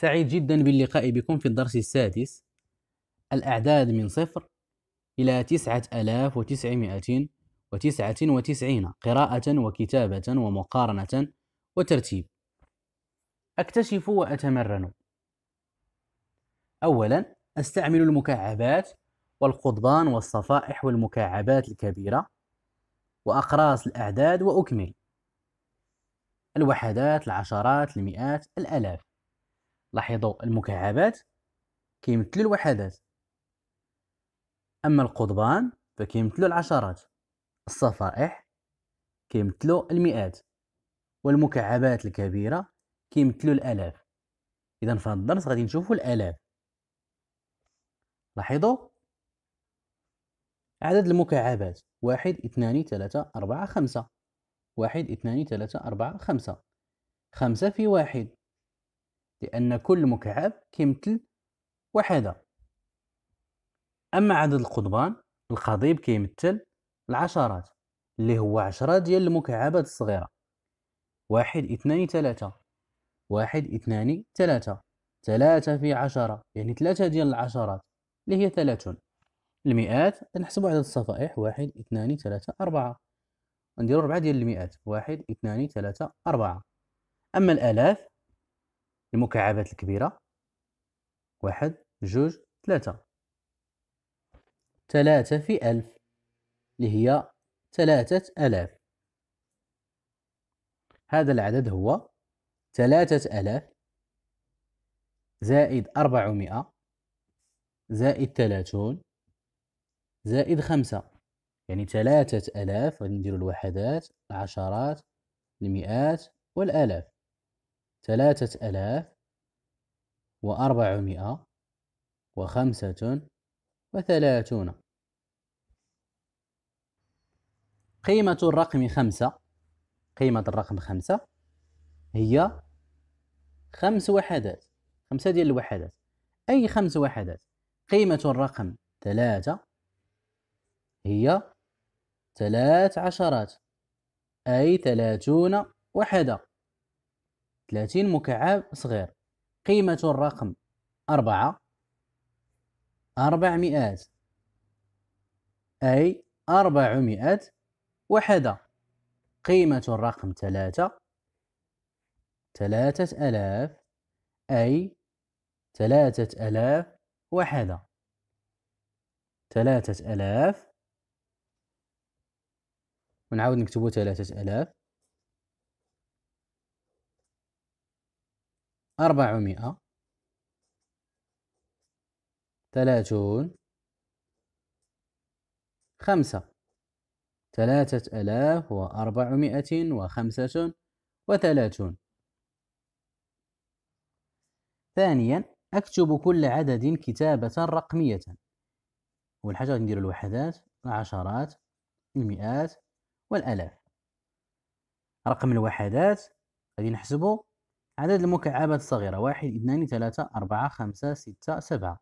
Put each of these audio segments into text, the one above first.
سعيد جدا باللقاء بكم في الدرس السادس الأعداد من صفر إلى تسعة آلاف وتسعمائة وتسعة وتسعين قراءة وكتابة ومقارنة وترتيب أكتشف وأتمرن أولا أستعمل المكعبات والقضبان والصفائح والمكعبات الكبيرة وأقراص الأعداد وأكمل الوحدات العشرات المئات الآلاف لاحظوا المكعبات كيمثلوا الوحدات أما القضبان فكيمثلوا العشرات الصفائح كيمثلوا المئات والمكعبات الكبيرة كيمثلوا الآلاف إذا في هذا الدرس غادي نشوفوا الآلاف لاحظوا عدد المكعبات واحد اثنان ثلاثة أربعة خمسة واحد اثنان ثلاثة أربعة خمسة خمسة في واحد لأن كل مكعب كيمثل وحدة أما عدد القضبان الخضيب كيمثل العشرات اللي هو عشرة ديال المكعبات الصغيرة واحد اثنان ثلاثة واحد اثنان ثلاثة ثلاثة في عشرة يعني ثلاثة ديال العشرات اللي هي ثلاثون المئات نحسب عدد الصفائح واحد اثنان ثلاثة أربعة نديرو ربعة ديال المئات واحد اثنان ثلاثة أربعة أما الآلاف المكعبات الكبيرة واحد جوج ثلاثة ثلاثة في ألف اللي هي ثلاثة ألاف هذا العدد هو ثلاثة ألاف زائد أربعمائة زائد ثلاثون زائد خمسة يعني ثلاثة ألاف غنديرو الوحدات العشرات المئات والآلاف ثلاثة آلاف وأربعمائة وخمسة وثلاثون قيمة الرقم خمسة قيمة الرقم خمسة هي خمس وحدات خمسة ديال الوحدات أي خمس وحدات قيمة الرقم ثلاثة هي ثلاث عشرات أي ثلاثون وحدة 30 مكعب صغير قيمة الرقم أربعة أربعمائة أي أربعمائة وحدة قيمة الرقم ثلاثة ثلاثة آلاف أي ثلاثة آلاف وحدة ثلاثة آلاف ونعاود نكتبو ثلاثة آلاف أربعمائة ثلاثون خمسة ثلاثة آلاف وأربعمائة وخمسة وثلاثون ثانيا أكتب كل عدد كتابة رقمية أول حاجة ندير الوحدات العشرات المئات والآلاف رقم الوحدات غادي نحسبه عدد المكعبات الصغيرة واحد اثنان ثلاثة أربعة خمسة ستة سبعة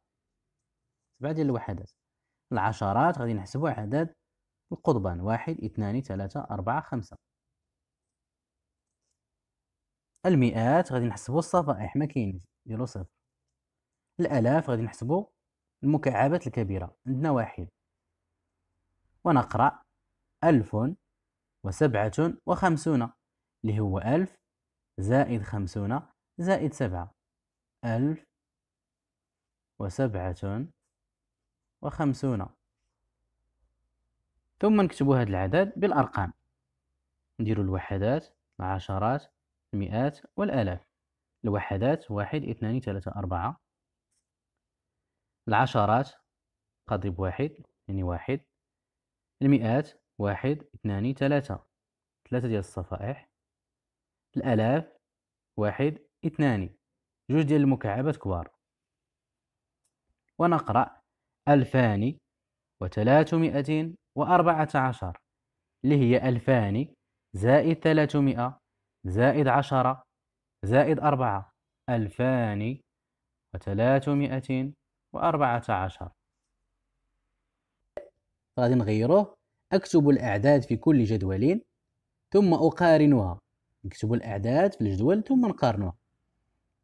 سبعة ديال الوحدات العشرات غادي نحسبوا عدد القضبان واحد اثنان ثلاثة أربعة خمسة المئات غادي نحسبوا الصفائح ما كاينش ديالو صفر الآلاف غادي نحسبوا المكعبات الكبيرة عندنا واحد ونقرأ ألف وسبعة وخمسون اللي هو ألف زائد خمسون زائد سبعة ألف وسبعة وخمسون ثم نكتبوا هذا العدد بالأرقام نديروا الوحدات العشرات المئات والآلاف الوحدات واحد اثنان ثلاثة أربعة العشرات قضرب واحد يعني واحد المئات واحد اثنان ثلاثة ثلاثة ديال الصفائح الآلاف واحد اثنان جوج ديال المكعبات كبار ونقرأ ألفان وثلاثمائة وأربعة عشر اللي هي ألفان زائد ثلاثمائة زائد عشرة زائد أربعة ألفان وثلاثمائة وأربعة عشر غادي نغيروه أكتب الأعداد في كل جدول ثم أقارنها نكتبوا الأعداد في الجدول ثم نقارنوها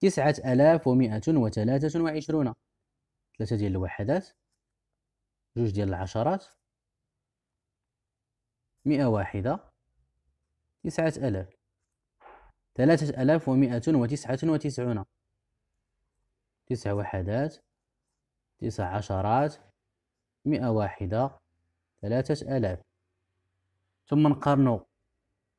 تسعة آلاف ومائة وثلاثة وعشرون ثلاثة ديال الوحدات جوج ديال العشرات مئة واحدة تسعة آلاف ثلاثة آلاف ومائة وتسعة وتسعون تسع وحدات تسع عشرات مئة واحدة ثلاثة آلاف ثم نقارنو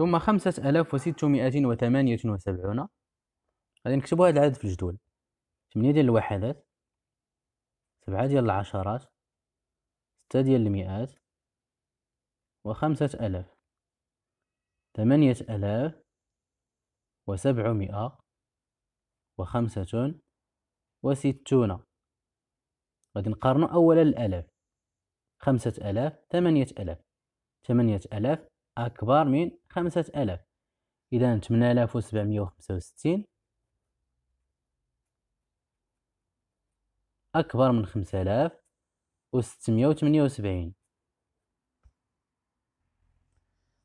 ثم خمسة آلاف وستمائة وثمانية وسبعون غادي نكتبو هاد العدد في الجدول ثمانية ديال الوحدات سبعة ديال العشرات ستة ديال المئات وخمسة آلاف ثمانية آلاف وسبعمائة وخمسة وستون غادي نقارنو أولا الآلاف خمسة آلاف ثمانية آلاف ثمانية آلاف أكبر من خمسة ألاف إذا تمنى آلاف وسبعمية وخمسة وستين أكبر من خمسة آلاف وستمية وثمانية وسبعين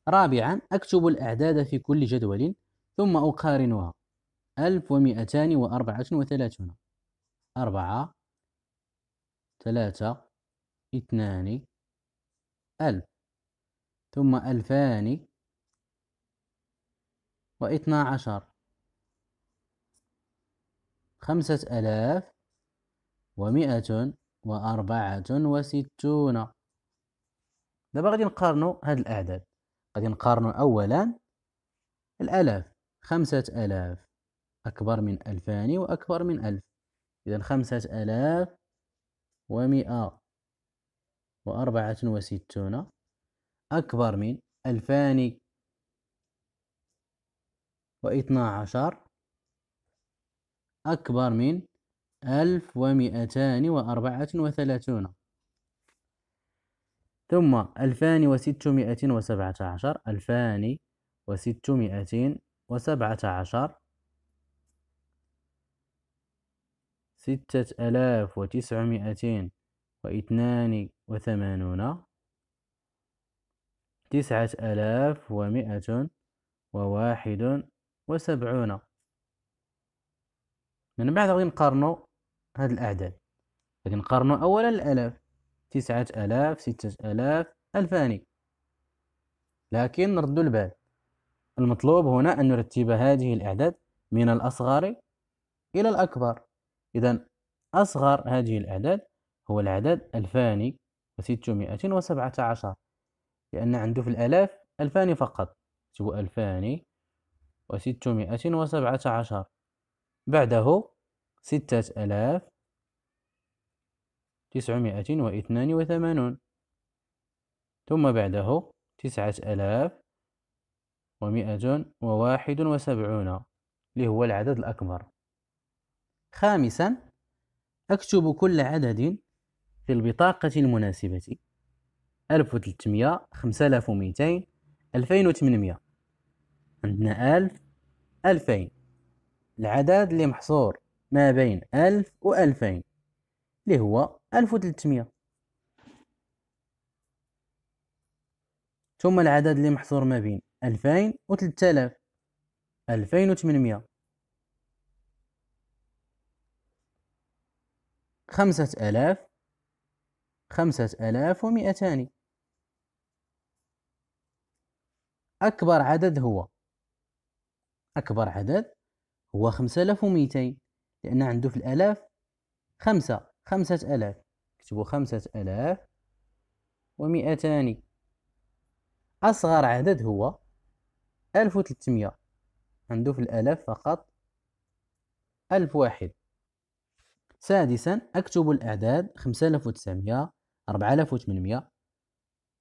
رابعا أكتب الأعداد في كل جدول ثم أقارنها ألف ومئتان وأربعة وثلاثون أربعة ثلاثة اثنان ألف ثم ألفان واثنا عشر خمسة ألاف ومئة وأربعة وستون دابا غادي نقارنو هاد الأعداد غادي نقارنو أولا الألاف خمسة ألاف أكبر من ألفان وأكبر من ألف إذا خمسة ألاف ومئة وأربعة وستون أكبر من ألفان واثنا عشر أكبر من ألف ومئتان وأربعة وثلاثون ثم ألفان وستمائة وسبعة عشر ألفان وستمائة وسبعة عشر ستة آلاف وتسعمائة واثنان وثمانون تسعة آلاف ومائة وواحد وسبعون يعني من بعد غادي نقارنو هاد الأعداد غادي نقارنو أولا الآلاف تسعة آلاف ستة آلاف ألفان لكن نردو البال المطلوب هنا أن نرتب هذه الأعداد من الأصغر إلى الأكبر إذا أصغر هذه الأعداد هو العدد ألفان وستمائة وسبعة عشر لأن عنده في الآلاف ألفان فقط سوى ألفان وستمائة وسبعة عشر بعده ستة ألاف تسعمائة واثنان وثمانون ثم بعده تسعة ألاف ومائة وواحد وسبعون اللي هو العدد الأكبر خامسا أكتب كل عدد في البطاقة المناسبة ألف وتلتمية خمسة آلاف وميتين ألفين وتمنمية عندنا ألف ألفين العدد اللي محصور ما بين ألف و ألفين اللي هو ألف وتلتمية ثم العدد اللي محصور ما بين ألفين وثلاثة آلاف ألفين وتمنمية خمسة آلاف خمسة آلاف ومئتان أكبر عدد هو أكبر عدد هو وميتين لأن عنده في الآلاف خمسة خمسة آلاف اكتبوا خمسة آلاف ومئتان أصغر عدد هو ألف وثلاثمئة عنده في الآلاف فقط ألف واحد سادسا أكتب الأعداد وتسعمئة آلاف وثمانمئة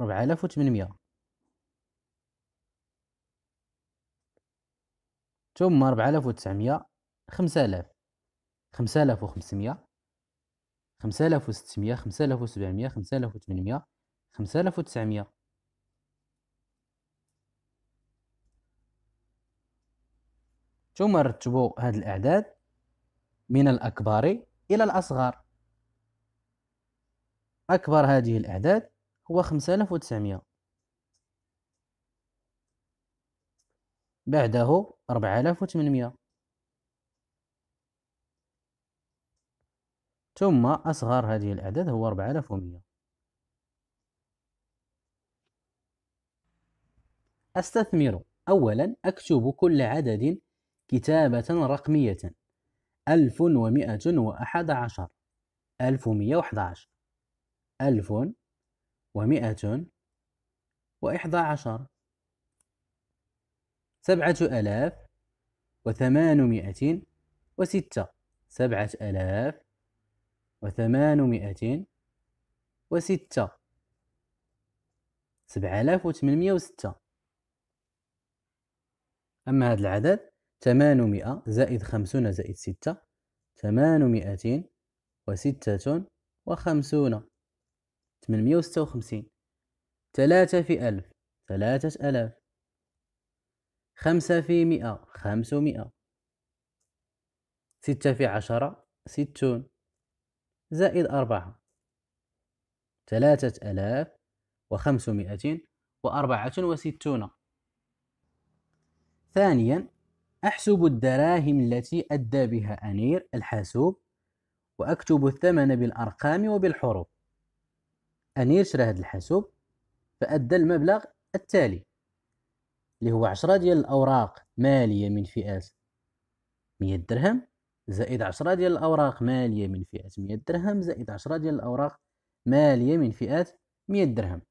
أربعة وثمانمية ثم ربعالاف وتسعمية خمسالاف آلاف آلاف وخمسمية خمسالاف آلاف وستمية خمسالاف آلاف وسبعمية خمسالاف آلاف وثمانمية آلاف وتسعمية ثم رتبوا هاد الأعداد من الأكبر إلى الأصغر أكبر هذه الأعداد هو خمسة آلاف وتسعمية بعده أربعة آلاف وثمانمية ثم أصغر هذه الأعداد هو أربعة آلاف ومية أستثمر أولا أكتب كل عدد كتابة رقمية ألف ومائة وأحد عشر ألف ومية وأحد عشر ألف ومئة وإحدى عشر سبعة آلاف وثمانمائة وستة سبعة آلاف وثمانمائة وستة سبعة آلاف وثمانمائة وستة أما هذا العدد ثمانمائة زائد خمسون زائد ستة ثمانمائة وستة وخمسون 856 ثلاثة في ألف ثلاثة ألاف خمسة في مئة خمسمائة ستة في عشرة ستون زائد أربعة ثلاثة ألاف وخمسمائة وأربعة وستون ثانيا أحسب الدراهم التي أدى بها أنير الحاسوب وأكتب الثمن بالأرقام وبالحروف أنير شرا هذا الحاسوب فأدى المبلغ التالي اللي هو عشرة ديال الأوراق مالية من فئة مية درهم زائد عشرة ديال الأوراق مالية من فئة مية درهم زائد عشرة ديال الأوراق مالية من فئة مية درهم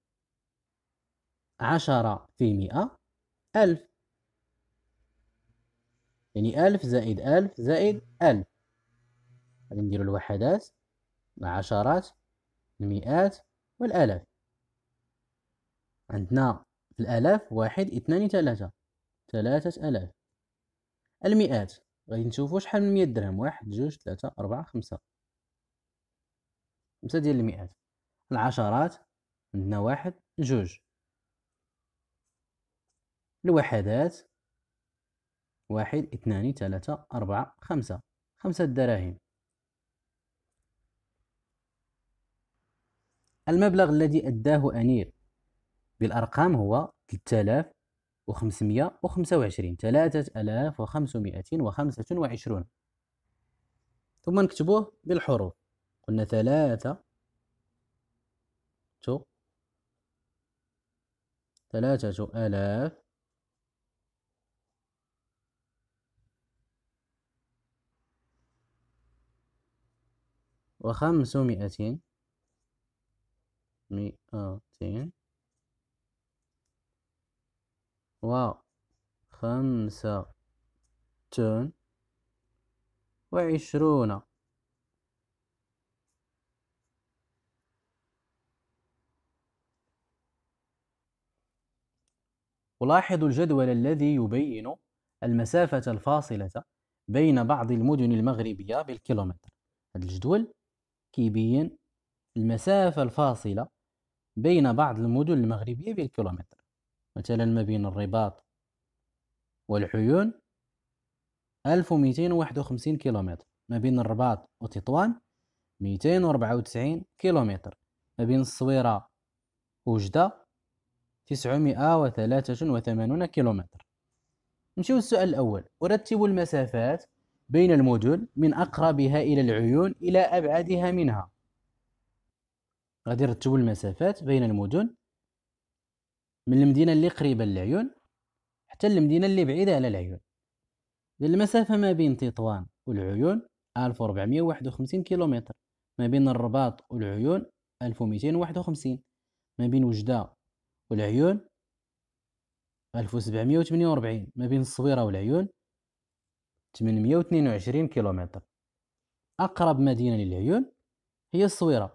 عشرة في مئة ألف يعني ألف زائد ألف زائد ألف غادي نديرو الوحدات العشرات المئات والآلاف عندنا في الآلاف واحد اثنان ثلاثة ثلاثة آلاف المئات غادي نشوفو شحال من مية درهم واحد جوج ثلاثة أربعة خمسة خمسة ديال المئات العشرات عندنا واحد جوج الوحدات واحد اثنان ثلاثة أربعة خمسة خمسة دراهم المبلغ الذي أداه أنير بالأرقام هو 3525 3525 ثم نكتبوه بالحروف قلنا ثلاثة تو ثلاثة آلاف وخمسمائة مئتين وخمسة وعشرون ألاحظ الجدول الذي يبين المسافة الفاصلة بين بعض المدن المغربية بالكيلومتر هذا الجدول كيبين المسافة الفاصلة بين بعض المدن المغربية بالكيلومتر مثلا ما بين الرباط والعيون 1251 كيلومتر ما بين الرباط وتطوان 294 كيلومتر ما بين الصويرة وجدة 983 كيلومتر نمشيو للسؤال الأول ورتب المسافات بين المدن من أقربها إلى العيون إلى أبعدها منها غادي نرتبوا المسافات بين المدن من المدينة اللي قريبة للعيون حتى المدينة اللي بعيدة على العيون المسافة ما بين تطوان والعيون 1451 كيلومتر ما بين الرباط والعيون 1251 ما بين وجدة والعيون 1748 ما بين الصويرة والعيون 822 كيلومتر أقرب مدينة للعيون هي الصويرة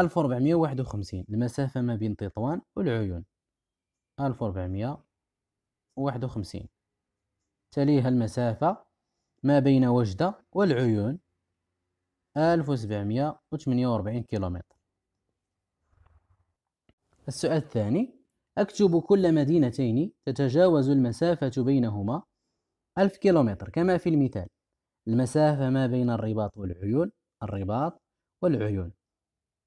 1451 المسافة ما بين تطوان والعيون 1451 تليها المسافة ما بين وجدة والعيون 1748 كيلومتر السؤال الثاني أكتب كل مدينتين تتجاوز المسافة بينهما 1000 كيلومتر كما في المثال المسافة ما بين الرباط والعيون الرباط والعيون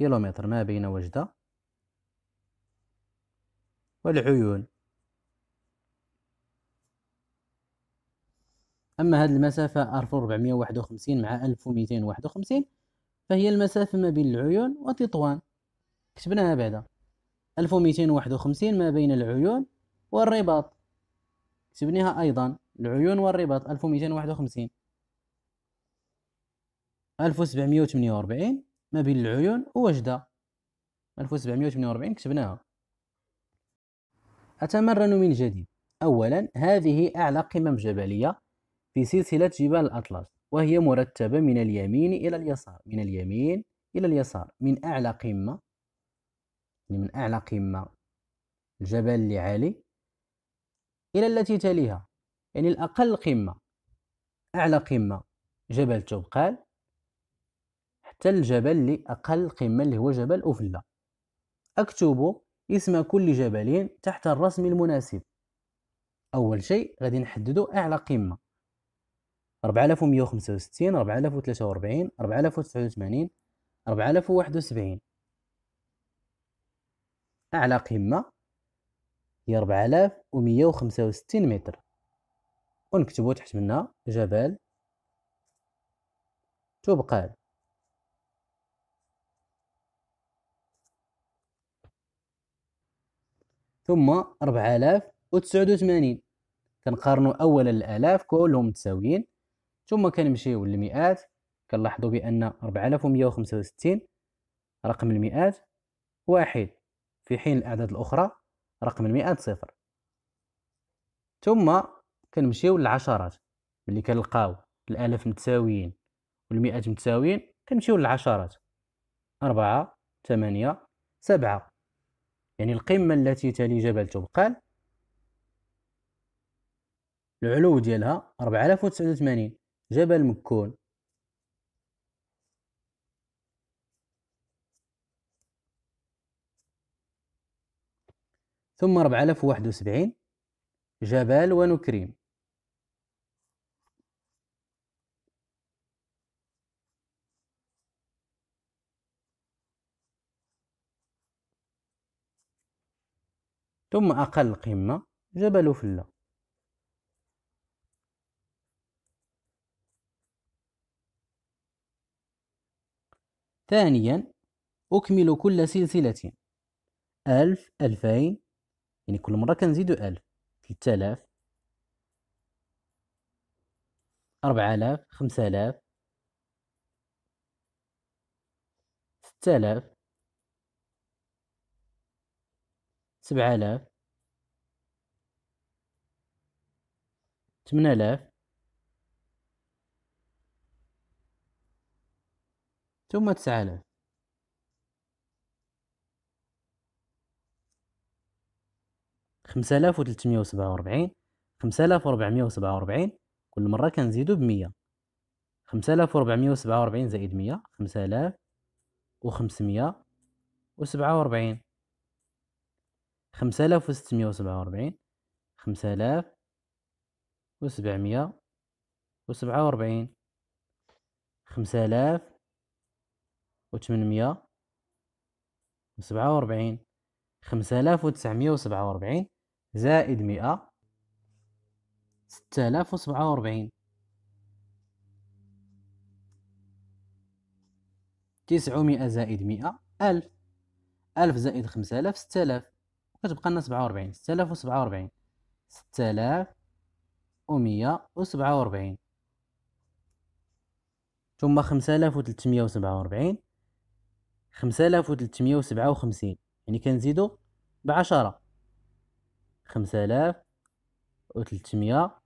كيلومتر ما بين وجدة والعيون أما هذه المسافة 1451 مع 1251 فهي المسافة ما بين العيون وتطوان كتبناها بعدا 1251 ما بين العيون والرباط كتبنيها أيضا العيون والرباط 1251 1748 ما بين العيون ووجدة 1748 كتبناها أتمرن من جديد أولا هذه أعلى قمم جبلية في سلسلة جبال الأطلس وهي مرتبة من اليمين إلى اليسار من اليمين إلى اليسار من أعلى قمة من أعلى قمة الجبل العالي إلى التي تليها يعني الأقل قمة أعلى قمة جبل توبقال حتى الجبل لأقل قمة اللي هو جبل أوفلا أكتب اسم كل جبل تحت الرسم المناسب أول شيء غادي نحددو أعلى قمة 4165 4043 4089 4071 أعلى قمة هي 4165 متر ونكتبو تحت منها جبل توبقال ثم 4089 كنقارنوا اولا الالاف كلهم متساويين ثم كنمشيو للمئات كنلاحظوا بان 4165 رقم المئات واحد في حين الاعداد الاخرى رقم المئات صفر ثم كنمشيو للعشرات ملي كنلقاو الالاف متساويين والمئات متساويين كنمشيو للعشرات أربعة ثمانية سبعة يعني القمة التي تلي جبل تبقال العلو ديالها 4089 جبل مكون ثم 4071 جبال ونكريم ثم أقل قمة جبل فلة ثانيا أكمل كل سلسلة ألف ألفين يعني كل مرة كنزيدو ألف ثلاثة آلاف أربعة آلاف خمسة آلاف ستة آلاف سبعة آلاف ثمانية آلاف ثم تسعة آلاف خمسة آلاف وثلاثمية وسبعة وأربعين خمسة آلاف وأربعمية وسبعة وأربعين كل مرة كنزيدو بمية خمسة آلاف وأربعمية وسبعة وأربعين زائد مية خمسة آلاف وخمسمية وسبعة وأربعين خمسة آلاف وستمية وسبعة وربعين خمسة آلاف وسبعمية وسبعة وربعين خمسة آلاف وثمانمية وسبعة وربعين خمسة آلاف وتسعمية وسبعة وربعين زائد مئة ستة آلاف وسبعة وربعين تسعمائة زائد مئة ألف ألف زائد خمسة آلاف ستة آلاف كتبقى لنا سبعة وربعين 6147 وسبعة ومية وسبعة ثم خمسالاف 5357 وسبعة خمسالاف وسبعة وخمسين يعني كنزيدو بعشرة خمسالاف 5367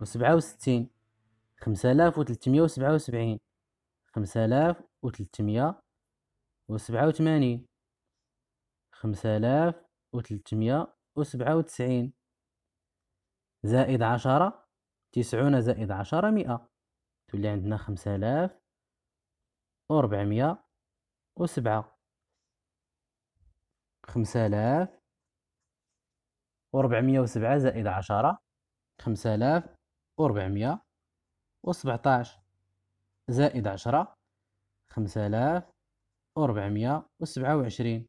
وسبعة وستين خمسالاف وسبعة وسبعين خمسالاف وسبعة وثمانين خمسة آلاف وتلتمية وسبعة وتسعين زائد عشرة تسعون زائد عشرة مئة تولي عندنا خمسة آلاف وربعمية وسبعة خمسة آلاف وربعمية وسبعة زائد عشرة خمسة آلاف وربعمية وسبعتاش زائد عشرة خمسة آلاف وربعمية وسبعة وعشرين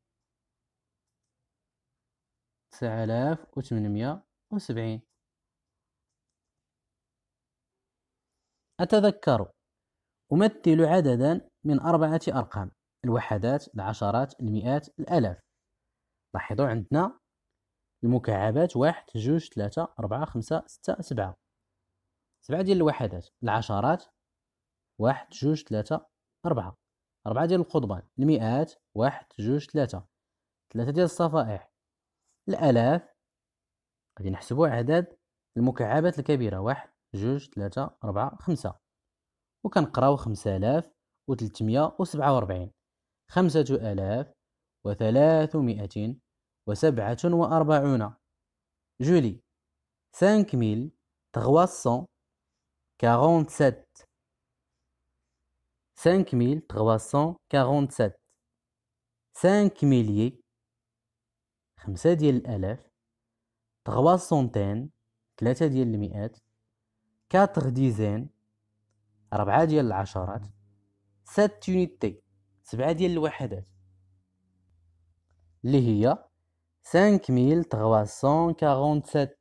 تسعة آلاف وسبعين أتذكر أمثل عددا من أربعة أرقام الوحدات العشرات المئات الآلاف لاحظوا عندنا المكعبات واحد جوج ثلاثة أربعة خمسة ستة سبعة سبعة ديال الوحدات العشرات واحد جوج ثلاثة أربعة أربعة ديال القضبان المئات واحد جوج ثلاثة ثلاثة ديال الصفائح الألاف غادي نحسبو عدد المكعبات الكبيرة واحد جوج ثلاثة أربعة خمسة وكنقراو خمسة آلاف وتلتمية وسبعة وأربعين خمسة آلاف وثلاثمائة وسبعة وأربعون جولي cinq ميل trois cent quarante-sept ميل mille trois cent quarante-sept خمسة ديال الآلاف تغوا سونتين ثلاثة ديال المئات كاتغ ديزين ربعة ديال العشرات سات يونيتي سبعة ديال الوحدات اللي هي سات